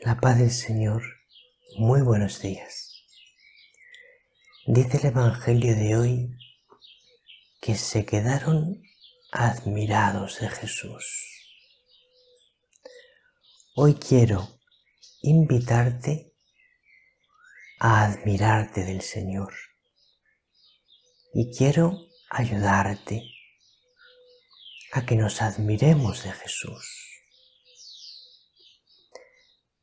La paz del Señor, muy buenos días. Dice el Evangelio de hoy que se quedaron admirados de Jesús. Hoy quiero invitarte a admirarte del Señor y quiero ayudarte a que nos admiremos de Jesús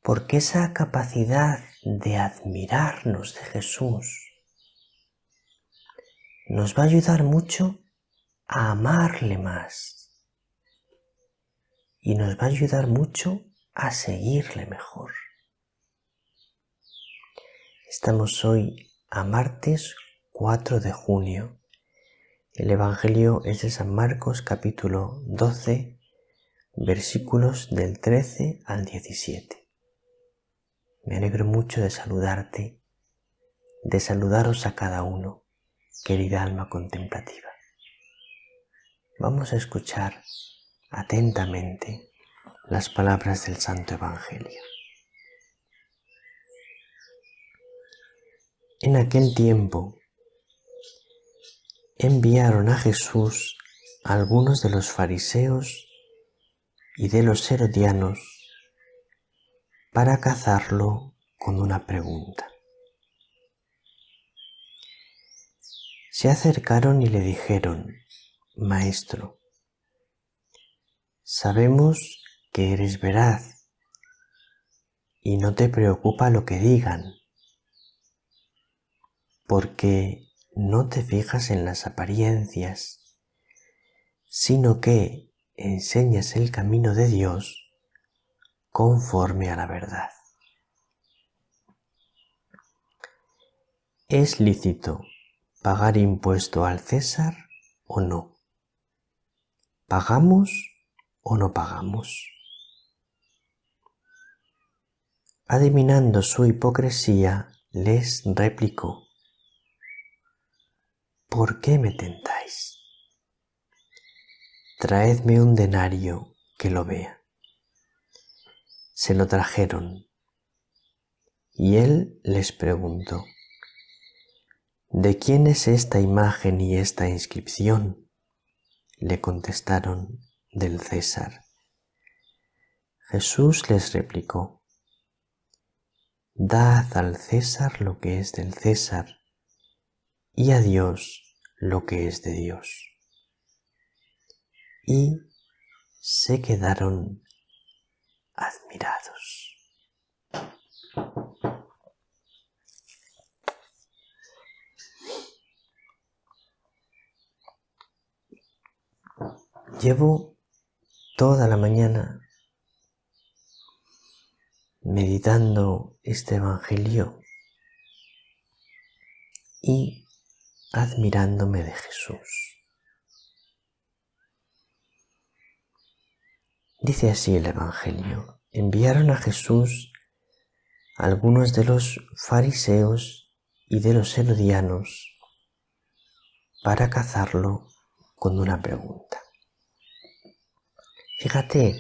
porque esa capacidad de admirarnos de Jesús nos va a ayudar mucho a amarle más y nos va a ayudar mucho a seguirle mejor. Estamos hoy a martes 4 de junio. El Evangelio es de San Marcos capítulo 12, versículos del 13 al 17. Me alegro mucho de saludarte, de saludaros a cada uno, querida alma contemplativa. Vamos a escuchar atentamente las palabras del Santo Evangelio. En aquel tiempo enviaron a Jesús algunos de los fariseos y de los herodianos para cazarlo con una pregunta. Se acercaron y le dijeron, Maestro, sabemos que eres veraz y no te preocupa lo que digan, porque no te fijas en las apariencias, sino que enseñas el camino de Dios conforme a la verdad. ¿Es lícito pagar impuesto al César o no? ¿Pagamos o no pagamos? Adivinando su hipocresía, les replicó, ¿por qué me tentáis? Traedme un denario que lo vea se lo trajeron. Y él les preguntó, ¿de quién es esta imagen y esta inscripción? Le contestaron, del César. Jesús les replicó, Dad al César lo que es del César y a Dios lo que es de Dios. Y se quedaron admirados. Llevo toda la mañana meditando este Evangelio y admirándome de Jesús. Dice así el Evangelio. Enviaron a Jesús algunos de los fariseos y de los herodianos para cazarlo con una pregunta. Fíjate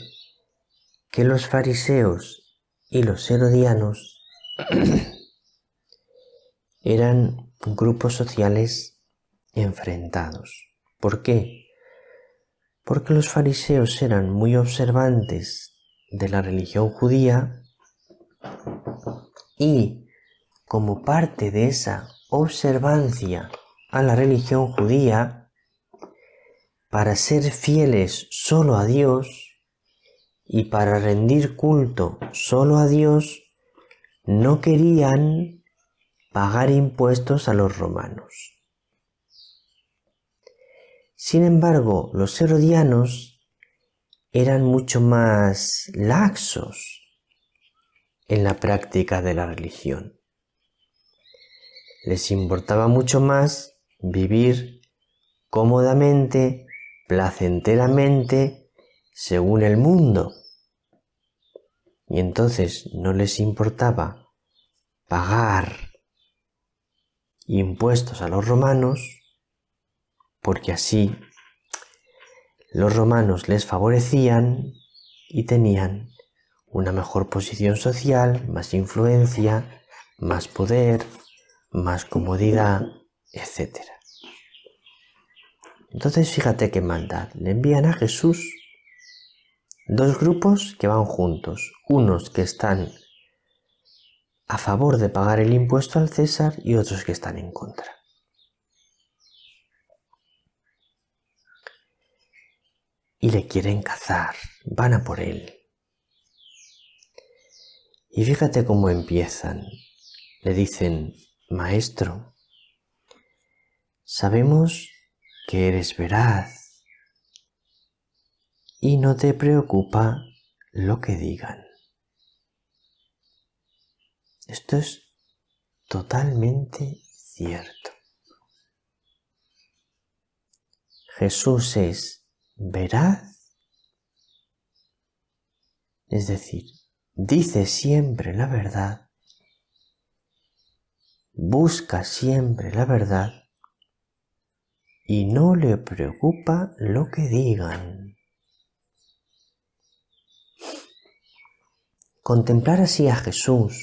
que los fariseos y los herodianos eran grupos sociales enfrentados. ¿Por qué? porque los fariseos eran muy observantes de la religión judía y como parte de esa observancia a la religión judía, para ser fieles solo a Dios y para rendir culto solo a Dios, no querían pagar impuestos a los romanos. Sin embargo, los herodianos eran mucho más laxos en la práctica de la religión. Les importaba mucho más vivir cómodamente, placenteramente, según el mundo. Y entonces no les importaba pagar impuestos a los romanos porque así los romanos les favorecían y tenían una mejor posición social, más influencia, más poder, más comodidad, etc. Entonces fíjate qué maldad. Le envían a Jesús dos grupos que van juntos. Unos que están a favor de pagar el impuesto al César y otros que están en contra. y le quieren cazar, van a por él. Y fíjate cómo empiezan. Le dicen, Maestro, sabemos que eres veraz y no te preocupa lo que digan. Esto es totalmente cierto. Jesús es veraz. Es decir, dice siempre la verdad, busca siempre la verdad y no le preocupa lo que digan. Contemplar así a Jesús,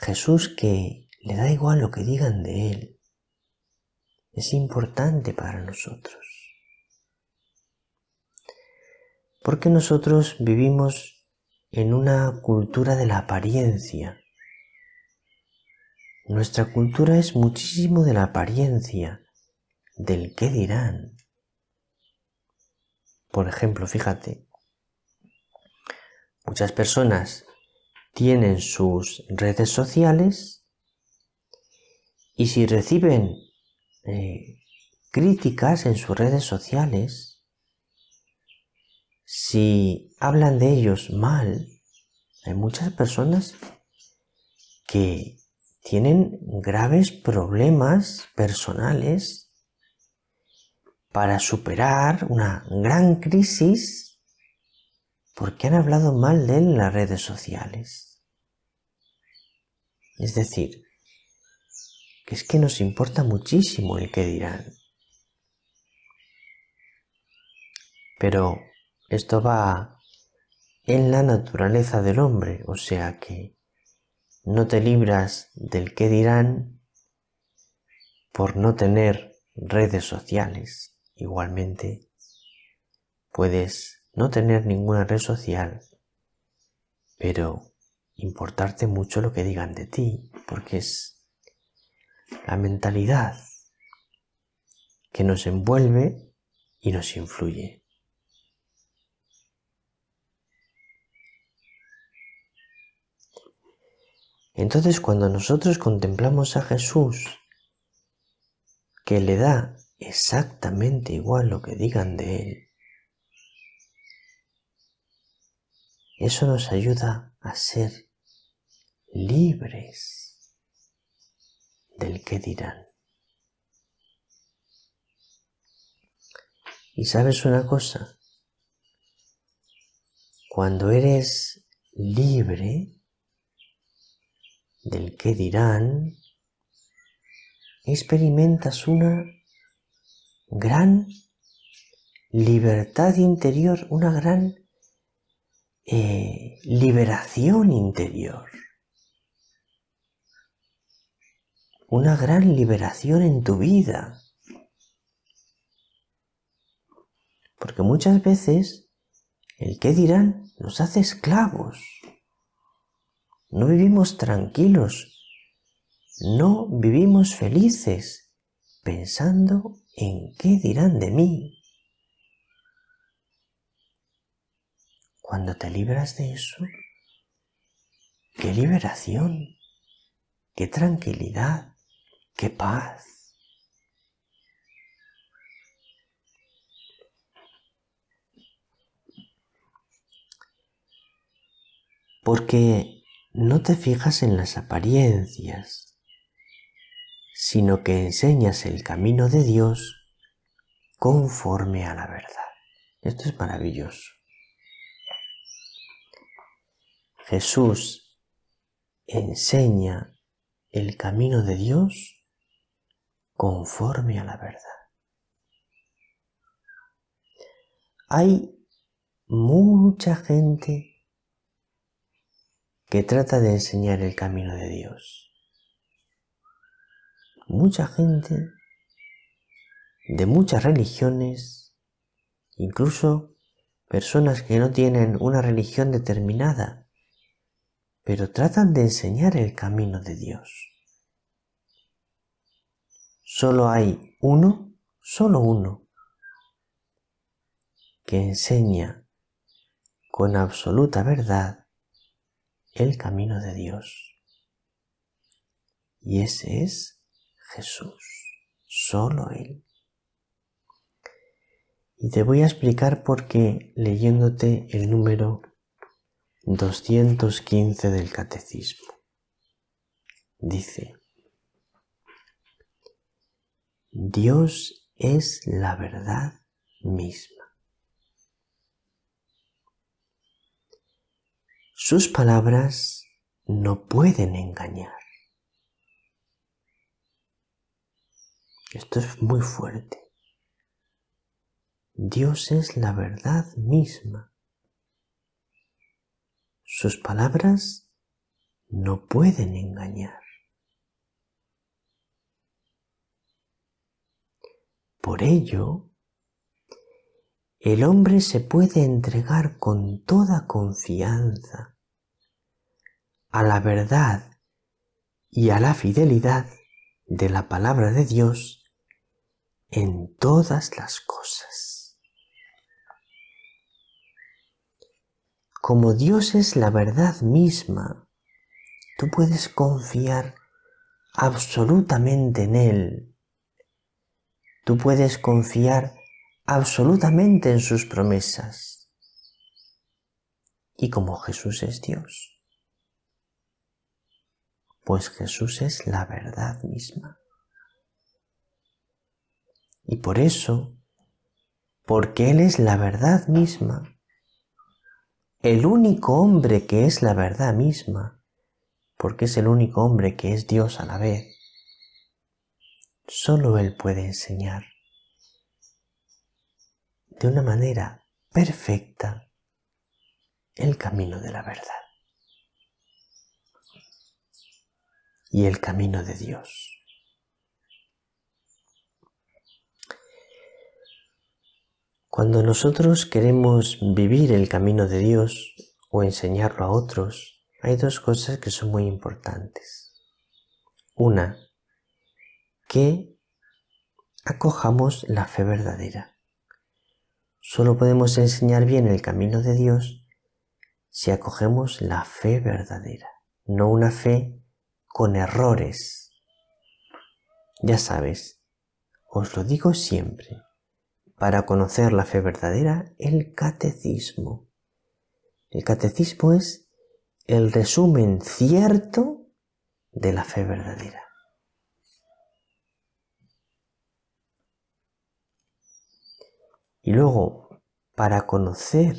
Jesús que le da igual lo que digan de él, es importante para nosotros. Porque nosotros vivimos en una cultura de la apariencia. Nuestra cultura es muchísimo de la apariencia, del qué dirán. Por ejemplo, fíjate, muchas personas tienen sus redes sociales y si reciben eh, críticas en sus redes sociales, si hablan de ellos mal, hay muchas personas que tienen graves problemas personales para superar una gran crisis porque han hablado mal de él en las redes sociales. Es decir, es que nos importa muchísimo el que dirán. Pero esto va en la naturaleza del hombre, o sea que no te libras del que dirán por no tener redes sociales. Igualmente, puedes no tener ninguna red social, pero importarte mucho lo que digan de ti, porque es la mentalidad que nos envuelve y nos influye. Entonces cuando nosotros contemplamos a Jesús, que le da exactamente igual lo que digan de él, eso nos ayuda a ser libres del qué dirán. Y sabes una cosa, cuando eres libre del qué dirán, experimentas una gran libertad interior, una gran eh, liberación interior. una gran liberación en tu vida. Porque muchas veces el qué dirán nos hace esclavos. No vivimos tranquilos, no vivimos felices pensando en qué dirán de mí. Cuando te libras de eso, qué liberación, qué tranquilidad. ¡Qué paz! Porque no te fijas en las apariencias, sino que enseñas el camino de Dios conforme a la verdad. Esto es maravilloso. Jesús enseña el camino de Dios conforme a la verdad. Hay mucha gente que trata de enseñar el camino de Dios. Mucha gente de muchas religiones, incluso personas que no tienen una religión determinada, pero tratan de enseñar el camino de Dios solo hay uno, solo uno, que enseña con absoluta verdad el camino de Dios. Y ese es Jesús, solo Él. Y te voy a explicar por qué leyéndote el número 215 del Catecismo. Dice, Dios es la verdad misma. Sus palabras no pueden engañar. Esto es muy fuerte. Dios es la verdad misma. Sus palabras no pueden engañar. Por ello, el hombre se puede entregar con toda confianza a la verdad y a la fidelidad de la palabra de Dios en todas las cosas. Como Dios es la verdad misma, tú puedes confiar absolutamente en Él Tú puedes confiar absolutamente en sus promesas. Y como Jesús es Dios, pues Jesús es la verdad misma. Y por eso, porque Él es la verdad misma, el único hombre que es la verdad misma, porque es el único hombre que es Dios a la vez, Solo Él puede enseñar de una manera perfecta el camino de la verdad y el camino de Dios. Cuando nosotros queremos vivir el camino de Dios o enseñarlo a otros, hay dos cosas que son muy importantes. Una, que acojamos la fe verdadera. Solo podemos enseñar bien el camino de Dios si acogemos la fe verdadera, no una fe con errores. Ya sabes, os lo digo siempre, para conocer la fe verdadera, el catecismo. El catecismo es el resumen cierto de la fe verdadera. Y luego, para conocer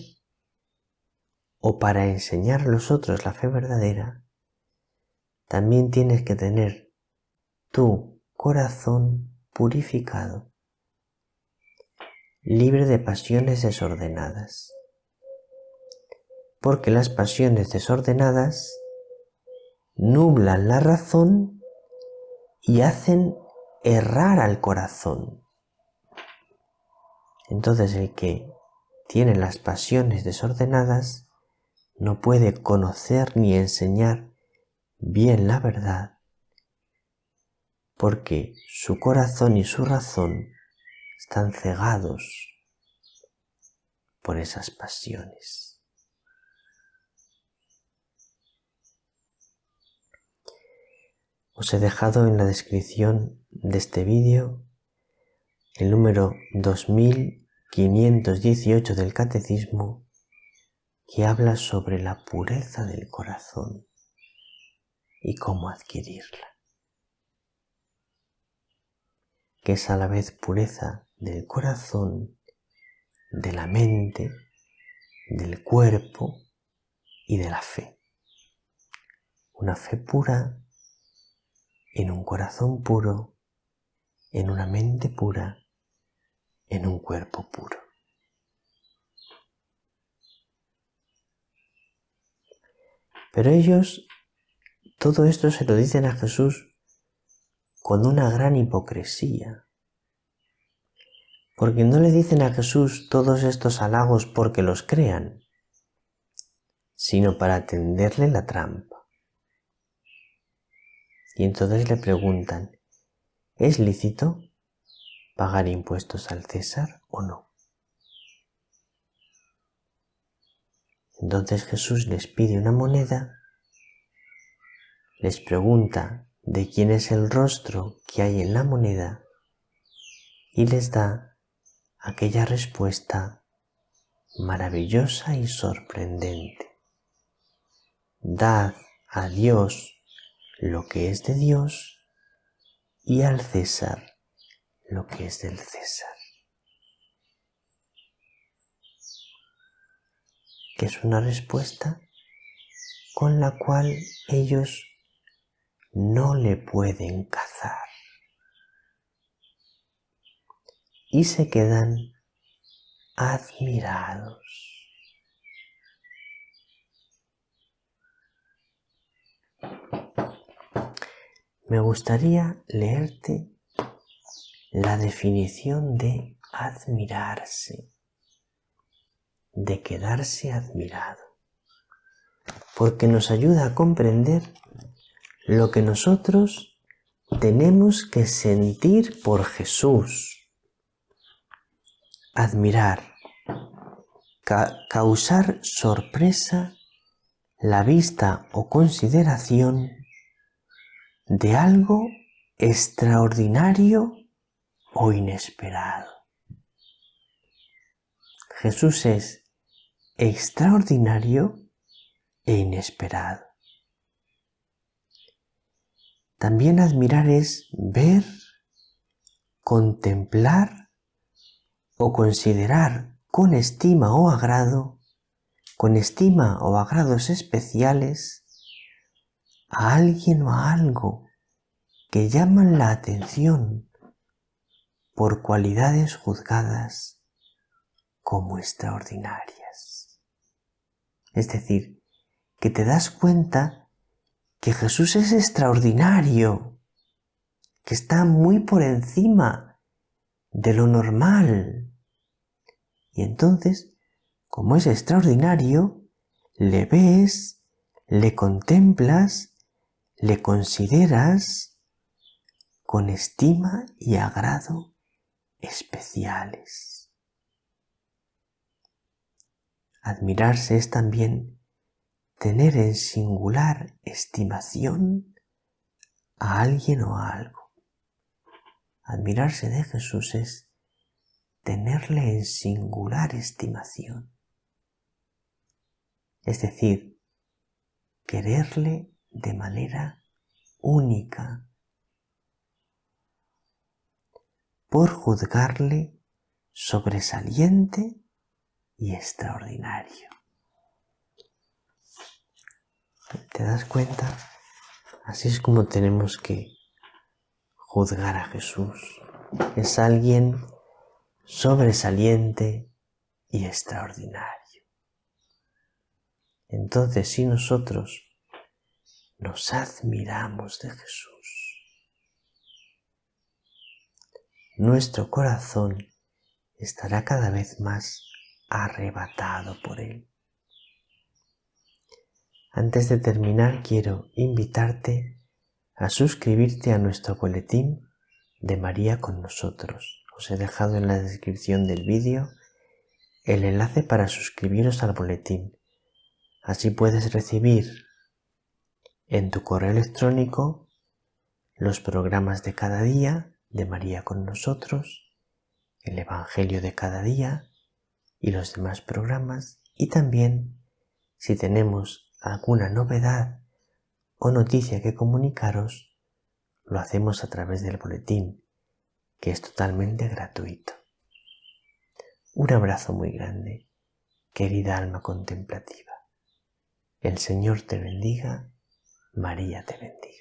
o para enseñar a los otros la fe verdadera, también tienes que tener tu corazón purificado, libre de pasiones desordenadas. Porque las pasiones desordenadas nublan la razón y hacen errar al corazón. Entonces el que tiene las pasiones desordenadas no puede conocer ni enseñar bien la verdad, porque su corazón y su razón están cegados por esas pasiones. Os he dejado en la descripción de este vídeo el número 2000 518 del Catecismo que habla sobre la pureza del corazón y cómo adquirirla, que es a la vez pureza del corazón, de la mente, del cuerpo y de la fe. Una fe pura en un corazón puro, en una mente pura en un cuerpo puro. Pero ellos todo esto se lo dicen a Jesús con una gran hipocresía. Porque no le dicen a Jesús todos estos halagos porque los crean, sino para tenderle la trampa. Y entonces le preguntan, ¿es lícito pagar impuestos al César o no. Entonces Jesús les pide una moneda, les pregunta de quién es el rostro que hay en la moneda y les da aquella respuesta maravillosa y sorprendente. Dad a Dios lo que es de Dios y al César lo que es del César, que es una respuesta con la cual ellos no le pueden cazar y se quedan admirados. Me gustaría leerte la definición de admirarse, de quedarse admirado, porque nos ayuda a comprender lo que nosotros tenemos que sentir por Jesús, admirar, causar sorpresa la vista o consideración de algo extraordinario o inesperado. Jesús es extraordinario e inesperado. También admirar es ver, contemplar o considerar con estima o agrado, con estima o agrados especiales, a alguien o a algo que llaman la atención por cualidades juzgadas como extraordinarias. Es decir, que te das cuenta que Jesús es extraordinario, que está muy por encima de lo normal. Y entonces, como es extraordinario, le ves, le contemplas, le consideras con estima y agrado especiales. Admirarse es también tener en singular estimación a alguien o a algo. Admirarse de Jesús es tenerle en singular estimación. Es decir, quererle de manera única, por juzgarle sobresaliente y extraordinario. ¿Te das cuenta? Así es como tenemos que juzgar a Jesús. Es alguien sobresaliente y extraordinario. Entonces, si nosotros nos admiramos de Jesús, nuestro corazón estará cada vez más arrebatado por Él. Antes de terminar, quiero invitarte a suscribirte a nuestro boletín de María con nosotros. Os he dejado en la descripción del vídeo el enlace para suscribiros al boletín. Así puedes recibir en tu correo electrónico los programas de cada día de María con nosotros, el Evangelio de cada día y los demás programas y también si tenemos alguna novedad o noticia que comunicaros, lo hacemos a través del boletín, que es totalmente gratuito. Un abrazo muy grande, querida alma contemplativa. El Señor te bendiga, María te bendiga.